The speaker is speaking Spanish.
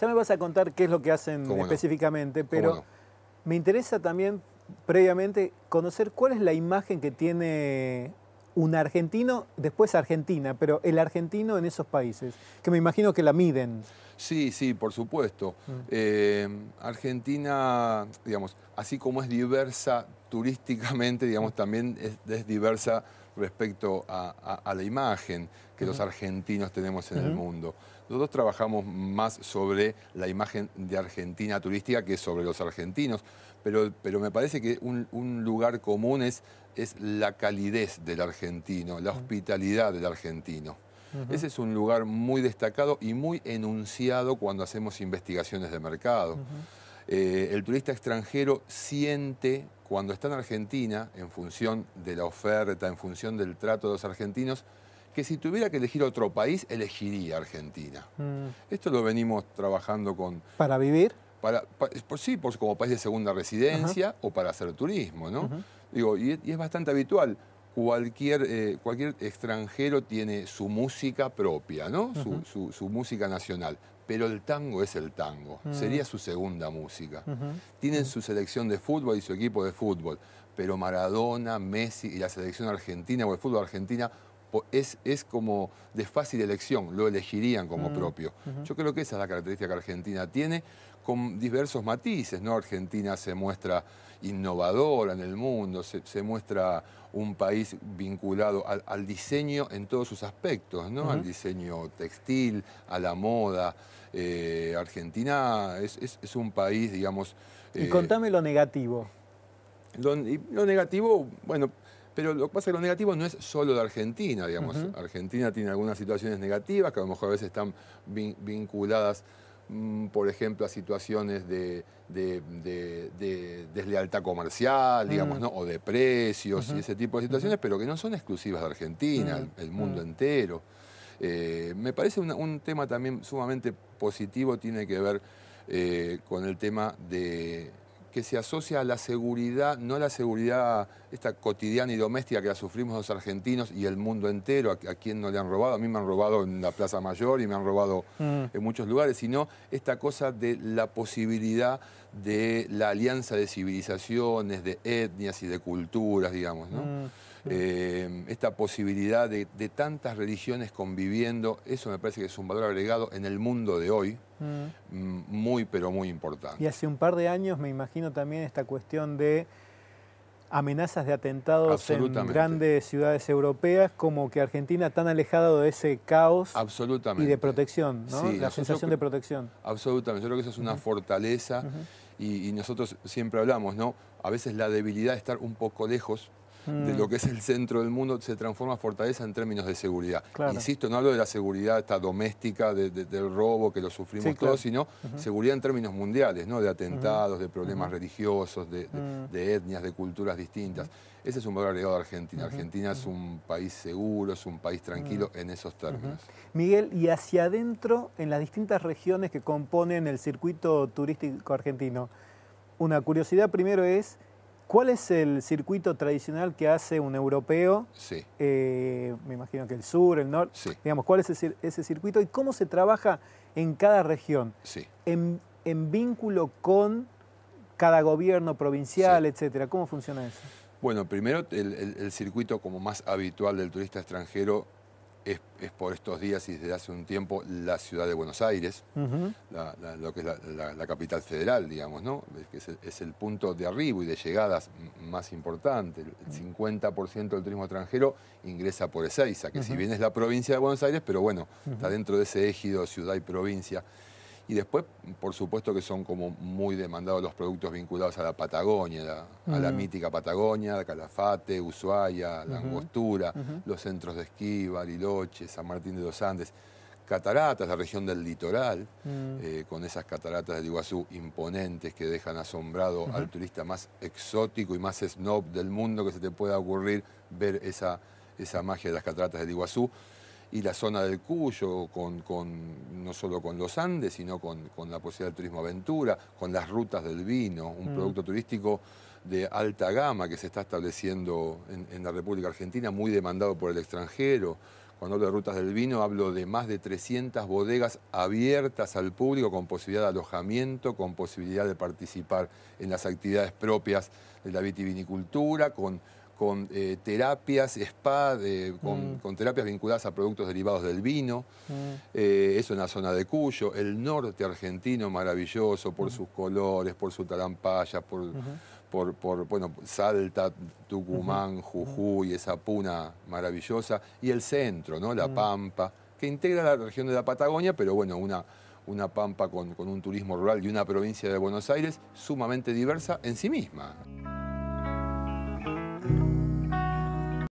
Ya me vas a contar qué es lo que hacen específicamente, pero me interesa también previamente conocer cuál es la imagen que tiene un argentino, después Argentina, pero el argentino en esos países, que me imagino que la miden. Sí, sí, por supuesto. Mm. Eh, Argentina, digamos, así como es diversa turísticamente, digamos, también es, diversa respecto a, la imagen que los argentinos tenemos en el mundo. Nosotros trabajamos más sobre la imagen de Argentina turística que sobre los argentinos, pero, pero me parece que un, lugar común es, la calidez del argentino, la hospitalidad del argentino. Ese es un lugar muy destacado y muy enunciado cuando hacemos investigaciones de mercado. Eh, el turista extranjero siente cuando está en Argentina, en función de la oferta, en función del trato de los argentinos, que si tuviera que elegir otro país, elegiría Argentina. Mm. Esto lo venimos trabajando con... ¿Para vivir? Para, por, sí, como país de segunda residencia o para hacer turismo, ¿no? Digo, y, es bastante habitual. Cualquier, eh, cualquier extranjero tiene su música propia, ¿no? su, música nacional pero el tango es el tango, mm. sería su segunda música. Tienen mm. su selección de fútbol y su equipo de fútbol, pero Maradona, Messi y la selección argentina o el fútbol argentino es, como de fácil elección, lo elegirían como mm, propio. Yo creo que esa es la característica que Argentina tiene con diversos matices, ¿no? Argentina se muestra innovadora en el mundo, se, muestra un país vinculado al, diseño en todos sus aspectos, ¿no? Al diseño textil, a la moda. Eh, Argentina es, un país, digamos... y eh, contame lo negativo. lo negativo, bueno, pero lo que pasa es que lo negativo no es solo de Argentina, digamos. Argentina tiene algunas situaciones negativas que a lo mejor a veces están vinculadas, mm, por ejemplo, a situaciones de, deslealtad comercial, digamos, mm. O de precios y ese tipo de situaciones, pero que no son exclusivas de Argentina, mm, el, mundo entero. Eh, me parece un tema también sumamente positivo, tiene que ver eh, con el tema de que se asocia a la seguridad, no a la seguridad esta cotidiana y doméstica que la sufrimos los argentinos y el mundo entero, a, quién quien no le han robado, a mí me han robado en la Plaza Mayor y me han robado mm. en muchos lugares, sino esta cosa de la posibilidad de la alianza de civilizaciones, de etnias y de culturas, digamos. ¿no? Mm. Eh, esta posibilidad de, tantas religiones conviviendo, eso me parece que es un valor agregado en el mundo de hoy, mm. Mm, muy pero muy importante. Y hace un par de años me imagino también esta cuestión de amenazas de atentados en grandes ciudades europeas, como que Argentina tan alejada de ese caos y de protección, la sensación de protección. Absolutamente, yo creo que eso es una fortaleza y, nosotros siempre hablamos, ¿no? A veces la debilidad de estar un poco lejos de mm. lo que es el centro del mundo, se transforma fortaleza en términos de seguridad. Insisto, no hablo de la seguridad esta doméstica, del robo que lo sufrimos todos, sino seguridad en términos mundiales, ¿no? de atentados, de problemas religiosos, de, mm. de, etnias, de culturas distintas. Ese es un valor agregado de Argentina. Argentina es un país seguro, es un país tranquilo mm. en esos términos. Miguel, y hacia adentro, en las distintas regiones que componen el circuito turístico argentino, una curiosidad primero es ¿Cuál es el circuito tradicional que hace un europeo? Sí. Eh, me imagino que el sur, el norte. Sí. Digamos, ¿cuál es ese, circuito y cómo se trabaja en cada región? Sí. En, vínculo con cada gobierno provincial, etcétera. ¿Cómo funciona eso? Bueno, primero el circuito como más habitual del turista extranjero es, por estos días y desde hace un tiempo la ciudad de Buenos Aires, lo que es la, capital federal, digamos, ¿no? es, el, punto de arribo y de llegadas más importante. El 50% del turismo extranjero ingresa por Ezeiza, que si bien es la provincia de Buenos Aires, pero bueno, está dentro de ese ejido ciudad y provincia. Y después, por supuesto que son como muy demandados los productos vinculados a la Patagonia, a la mm. mítica Patagonia, Calafate, Ushuaia, la los centros de esquí, Bariloche, San Martín de los Andes. Cataratas, la región del litoral, mm. eh, con esas cataratas del Iguazú imponentes que dejan asombrado al turista más exótico y más snob del mundo que se te pueda ocurrir ver esa, esa magia de las cataratas del Iguazú y la zona del Cuyo, con, no solo con los Andes, sino con, la posibilidad del turismo aventura, con las rutas del vino, un mm. producto turístico de alta gama que se está estableciendo en, en, la República Argentina, muy demandado por el extranjero. Cuando hablo de rutas del vino, hablo de más de 300 bodegas abiertas al público con posibilidad de alojamiento, con posibilidad de participar en las actividades propias de la vitivinicultura, con con eh, terapias spa, mm. con, terapias vinculadas a productos derivados del vino. Mm. Eh, es una eso en la zona de Cuyo, el norte argentino maravilloso por mm. sus colores, por su tarampaya, por, Salta, Tucumán, Jujuy, esa puna maravillosa. Y el centro, ¿no? La Pampa, que integra la región de la Patagonia, pero bueno, una, Pampa con, con un turismo rural y una provincia de Buenos Aires sumamente diversa en sí misma.